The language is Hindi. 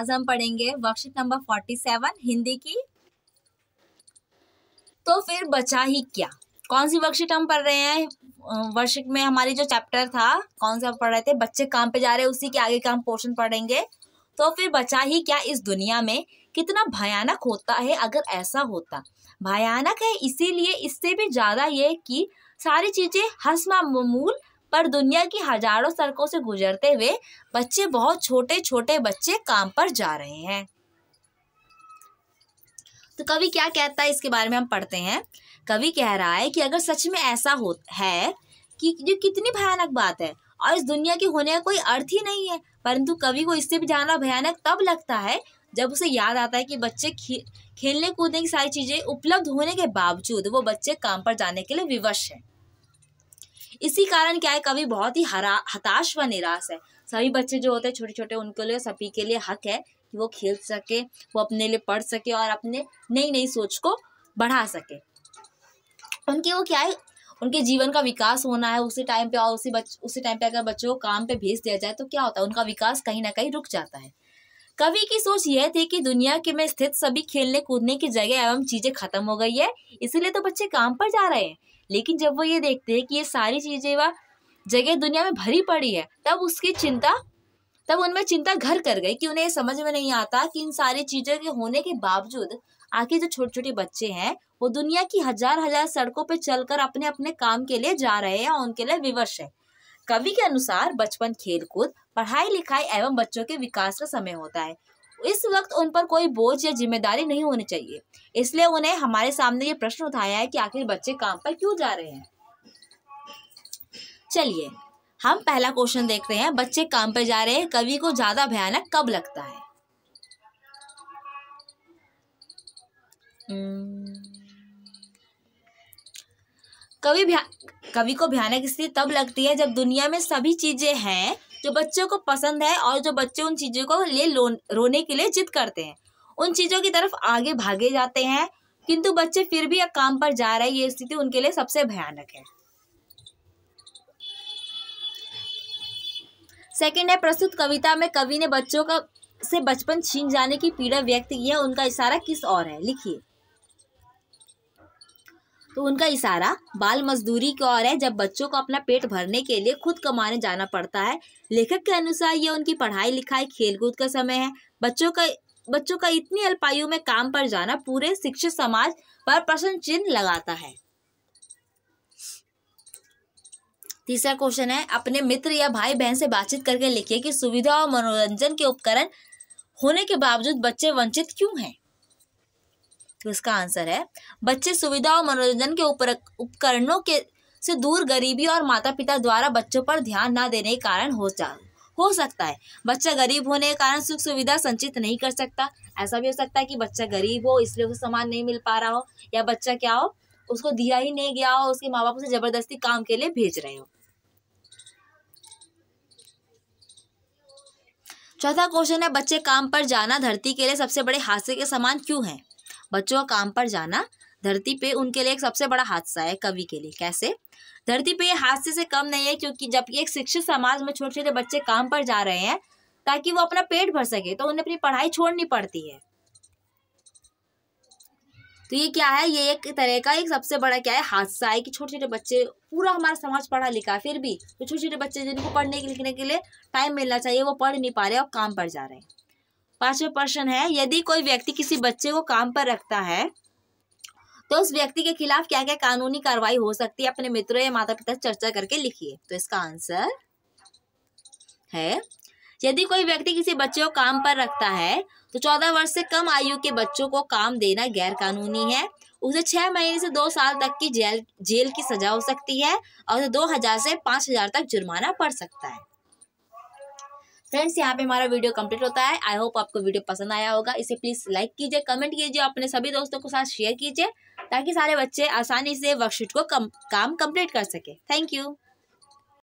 आज हम पढ़ेंगे worksheet number forty seven Hindi की तो फिर बचा ही क्या कौन सी वर्कशीट हम पढ़ रहे हैं वर्कशीट में हमारी जो चैप्टर था कौन सा पढ़ रहे थे बच्चे काम पे जा रहे हैं उसी के आगे का हम पोर्शन पढ़ेंगे तो फिर बचा ही क्या इस दुनिया में कितना भयानक होता है अगर ऐसा होता भयानक है इसीलिए इससे भी ज़्यादा ये कि सारी चीज़ें हंसमा पर दुनिया की हजारों सड़कों से गुजरते हुए बच्चे बहुत छोटे छोटे बच्चे काम पर जा रहे हैं तो कवि क्या कहता है इसके बारे में हम पढ़ते हैं कवि कह रहा है कि अगर सच में ऐसा हो है कि जो कितनी भयानक बात है और इस दुनिया के होने का कोई अर्थ ही नहीं है परंतु कवि को इससे भी जाना भयानक तब लगता है जब उसे याद आता है कि बच्चे खेलने कूदने की सारी चीज़ें उपलब्ध होने के बावजूद वो बच्चे काम पर जाने के लिए विवश हैं इसी कारण क्या है कवि बहुत ही हरा हताश व निराश है सभी बच्चे जो होते हैं छोटे छोटे उनके लिए सभी के लिए हक है कि वो खेल सके वो अपने लिए पढ़ सके और अपने नई नई सोच को बढ़ा सके उनके वो क्या है उनके जीवन का विकास होना है उसी टाइम पे और उसी बच उसी टाइम पे अगर बच्चों को काम पे भेज दिया जाए तो क्या होता है उनका विकास कहीं ना कहीं रुक जाता है कवि की सोच यह थी कि दुनिया के में स्थित सभी खेलने कूदने की जगह एवं चीजें खत्म हो गई है इसीलिए तो बच्चे काम पर जा रहे हैं लेकिन जब वो ये देखते हैं कि ये सारी चीज़ें वह जगह दुनिया में भरी पड़ी है तब उसकी चिंता तब उनमें चिंता घर कर गई कि उन्हें ये समझ में नहीं आता कि इन सारी चीज़ों के होने के बावजूद आखिर जो छोटे छोटे बच्चे हैं वो दुनिया की हजार हजार सड़कों पर चलकर अपने अपने काम के लिए जा रहे हैं और उनके लिए विवश है कवि के अनुसार बचपन खेलकूद पढ़ाई लिखाई एवं बच्चों के विकास का समय होता है इस वक्त उन पर कोई बोझ या जिम्मेदारी नहीं होनी चाहिए इसलिए उन्हें हमारे सामने ये प्रश्न उठाया है कि आखिर बच्चे काम पर क्यों जा रहे हैं चलिए हम पहला क्वेश्चन देख रहे हैं बच्चे काम पर जा रहे हैं कवि को ज्यादा भयानक कब लगता है हम्म। कवि कवि को भयानक स्थिति तब लगती है जब दुनिया में सभी चीजें हैं जो बच्चों को पसंद है और जो बच्चे उन चीज़ों को ले रोने के लिए जिद करते हैं उन चीज़ों की तरफ आगे भागे जाते हैं किंतु बच्चे फिर भी काम पर जा रहे हैं ये स्थिति उनके लिए सबसे भयानक है सेकंड है प्रस्तुत कविता में कवि ने बच्चों का से बचपन छीन जाने की पीड़ा व्यक्त की है उनका इशारा किस और है लिखिए तो उनका इशारा बाल मजदूरी की ओर है जब बच्चों को अपना पेट भरने के लिए खुद कमाने जाना पड़ता है लेखक के अनुसार यह उनकी पढ़ाई लिखाई खेलकूद का समय है बच्चों का बच्चों का इतनी अल्पायु में काम पर जाना पूरे शिक्षित समाज पर प्रश्न चिन्ह लगाता है तीसरा क्वेश्चन है अपने मित्र या भाई बहन से बातचीत करके लिखिए कि सुविधा और मनोरंजन के उपकरण होने के बावजूद बच्चे वंचित क्यों हैं तो इसका आंसर है बच्चे सुविधा और मनोरंजन के उपर उपकरणों के से दूर गरीबी और माता पिता द्वारा बच्चों पर ध्यान ना देने के कारण हो जा हो सकता है बच्चा गरीब होने के कारण सुख सुविधा संचित नहीं कर सकता ऐसा भी हो सकता है कि बच्चा गरीब हो इसलिए उसे सामान नहीं मिल पा रहा हो या बच्चा क्या हो उसको दिया ही नहीं गया हो उसके माँ बाप उसे जबरदस्ती काम के लिए भेज रहे हो चौथा क्वेश्चन है बच्चे काम पर जाना धरती के लिए सबसे बड़े हादसे के समान क्यों है बच्चों का काम पर जाना धरती पे उनके लिए एक सबसे बड़ा हादसा है कवि के लिए कैसे धरती पे ये हादसे से कम नहीं है क्योंकि जब एक शिक्षित समाज में छोटे छोटे बच्चे काम पर जा रहे हैं ताकि वो अपना पेट भर सके तो उन्हें अपनी पढ़ाई छोड़नी पड़ती है तो ये क्या है ये एक तरह का एक सबसे बड़ा क्या है हादसा है कि छोटे छोटे बच्चे पूरा हमारा समाज पढ़ा लिखा फिर भी तो छोटे छोटे बच्चे जिनको पढ़ने लिखने के लिए टाइम मिलना चाहिए वो पढ़ नहीं पा रहे और काम पर जा रहे हैं पांचवा प्रश्न है यदि कोई व्यक्ति किसी बच्चे को काम पर रखता है तो उस व्यक्ति के खिलाफ क्या क्या कानूनी कार्रवाई हो सकती है अपने मित्रों या माता पिता से चर्चा करके लिखिए तो इसका आंसर है यदि कोई व्यक्ति किसी बच्चे को काम पर रखता है तो चौदह वर्ष से कम आयु के बच्चों को काम देना गैर कानूनी है उसे छह महीने से दो साल तक की जेल जेल की सजा हो सकती है और उसे दो हजार से पांच हजार तक जुर्माना पड़ सकता है फ्रेंड्स यहाँ पे हमारा वीडियो कंप्लीट होता है आई होप आपको वीडियो पसंद आया होगा इसे प्लीज़ लाइक कीजिए कमेंट कीजिए अपने सभी दोस्तों के साथ शेयर कीजिए ताकि सारे बच्चे आसानी से वर्कशीट को कम, काम कंप्लीट कर सके थैंक यू